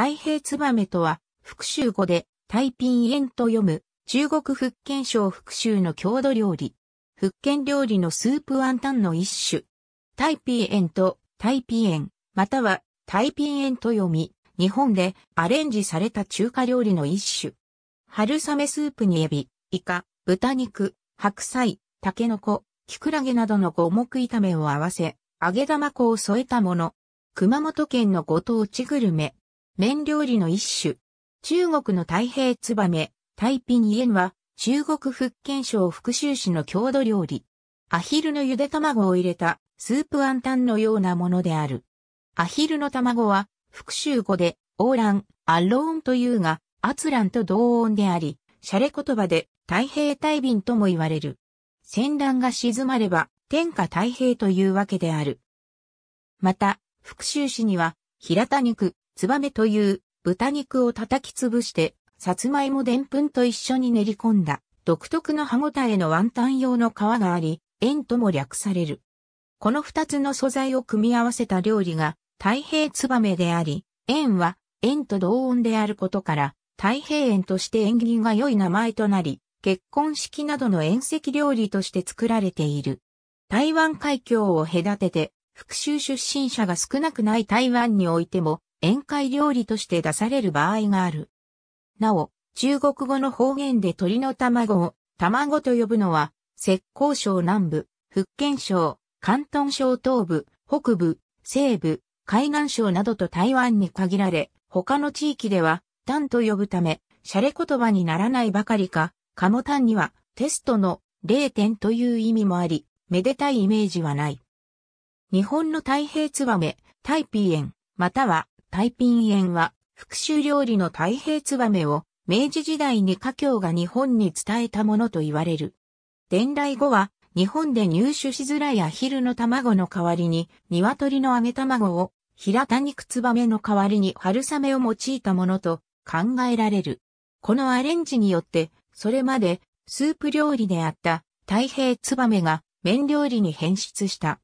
太平燕とは、福州語で、タイピン燕と読む、中国福建省福州の郷土料理。福建料理のスープワンタンの一種。タ太平ンとタイピン燕、またはタイピン。燕と読み、日本でアレンジされた中華料理の一種。春雨スープにエビ、イカ、豚肉、白菜、タケノコ、キクラゲなどの五目炒めを合わせ、揚げ玉粉を添えたもの。熊本県のご当地グルメ。麺料理の一種。中国の太平ツバメ、太平ンは、中国福建省福州市の郷土料理。アヒルのゆで卵を入れたスープアンタンのようなものである。アヒルの卵は、福州語で、オーラン、アローンというが、アツランと同音であり、シャレ言葉で、太平大便とも言われる。戦乱が静まれば、天下太平というわけである。また、福州市には、平田肉、ツバメという豚肉を叩き潰して、さつまいもでんぷんと一緒に練り込んだ独特の歯ごたえのワンタン用の皮があり、縁とも略される。この二つの素材を組み合わせた料理が太平ツバメであり、縁は縁と同音であることから、太平縁として縁起が良い名前となり、結婚式などの縁石料理として作られている。台湾海峡を隔てて、復讐出身者が少なくない台湾においても、宴会料理として出される場合がある。なお、中国語の方言で鳥の卵を卵と呼ぶのは、浙江省南部、福建省、広東省東部、北部、西部、海南省などと台湾に限られ、他の地域では、タンと呼ぶため、シャレ言葉にならないばかりか、カモタンにはテストの0点という意味もあり、めでたいイメージはない。日本の太平ツバメ、タイピーエン、または太平園は、復讐料理の太平メを、明治時代に華僑が日本に伝えたものと言われる。伝来後は、日本で入手しづらいアヒルの卵の代わりに、鶏の揚げ卵を、平田肉ツバメの代わりに春雨を用いたものと考えられる。このアレンジによって、それまでスープ料理であった太平ツバメが麺料理に変質した。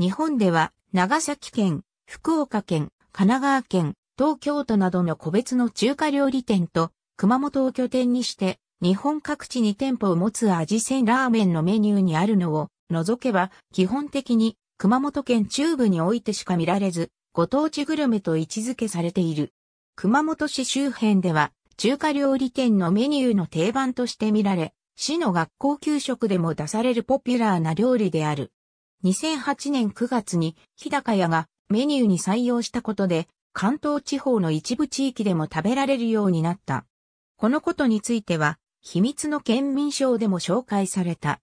日本では長崎県、福岡県、神奈川県、東京都などの個別の中華料理店と熊本を拠点にして日本各地に店舗を持つ味鮮ラーメンのメニューにあるのを除けば基本的に熊本県中部においてしか見られずご当地グルメと位置づけされている。熊本市周辺では中華料理店のメニューの定番として見られ、市の学校給食でも出されるポピュラーな料理である。2008年9月に日高屋がメニューに採用したことで、関東地方の一部地域でも食べられるようになった。このことについては、秘密の県民賞でも紹介された。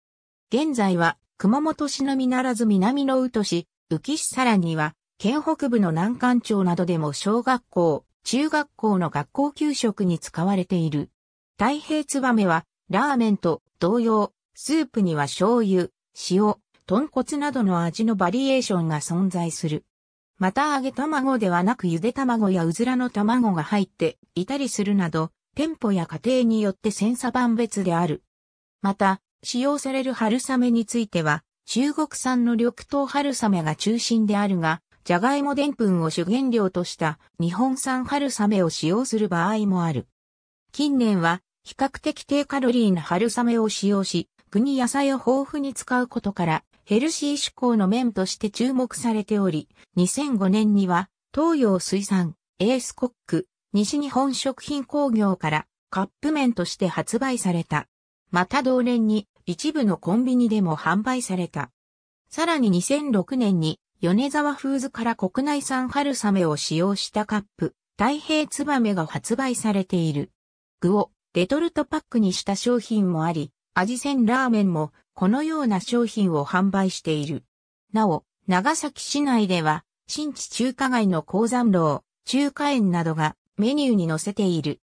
現在は、熊本市のみならず南の宇都市、宇城市さらには、県北部の南関町などでも小学校、中学校の学校給食に使われている。太平つばめは、ラーメンと同様、スープには醤油、塩、豚骨などの味のバリエーションが存在する。また揚げ卵ではなくゆで卵やうずらの卵が入っていたりするなど、店舗や家庭によって千差万別である。また、使用される春雨については、中国産の緑豆春雨が中心であるが、じゃがいもでんぷんを主原料とした日本産春雨を使用する場合もある。近年は比較的低カロリーな春雨を使用し、具に野菜を豊富に使うことからヘルシー志向の面として注目されており、2005年には東洋水産、エースコック、西日本食品工業からカップ麺として発売された。また同年に一部のコンビニでも販売された。さらに2006年に米沢フーズから国内産春雨を使用したカップ、太平ツバメが発売されている。具をレトルトパックにした商品もあり、味鮮ラーメンもこのような商品を販売している。なお、長崎市内では、新地中華街の鉱山楼、中華園などがメニューに載せている。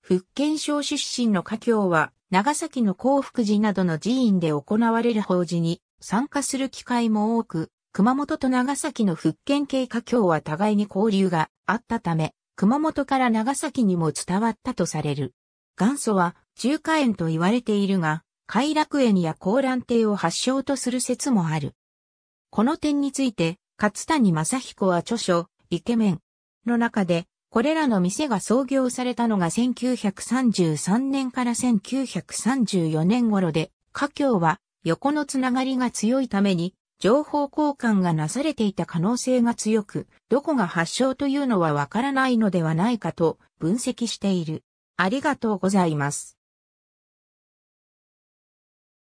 福建省出身の華僑は、長崎の幸福寺などの寺院で行われる法事に参加する機会も多く、熊本と長崎の福建系華僑は互いに交流があったため、熊本から長崎にも伝わったとされる。元祖は中華園と言われているが、偕楽園や高蘭亭を発祥とする説もある。この点について、勝谷正彦は著書、イケメンの中で、これらの店が創業されたのが1933年から1934年頃で、家境は横のつながりが強いために、情報交換がなされていた可能性が強く、どこが発祥というのはわからないのではないかと分析している。ありがとうございます。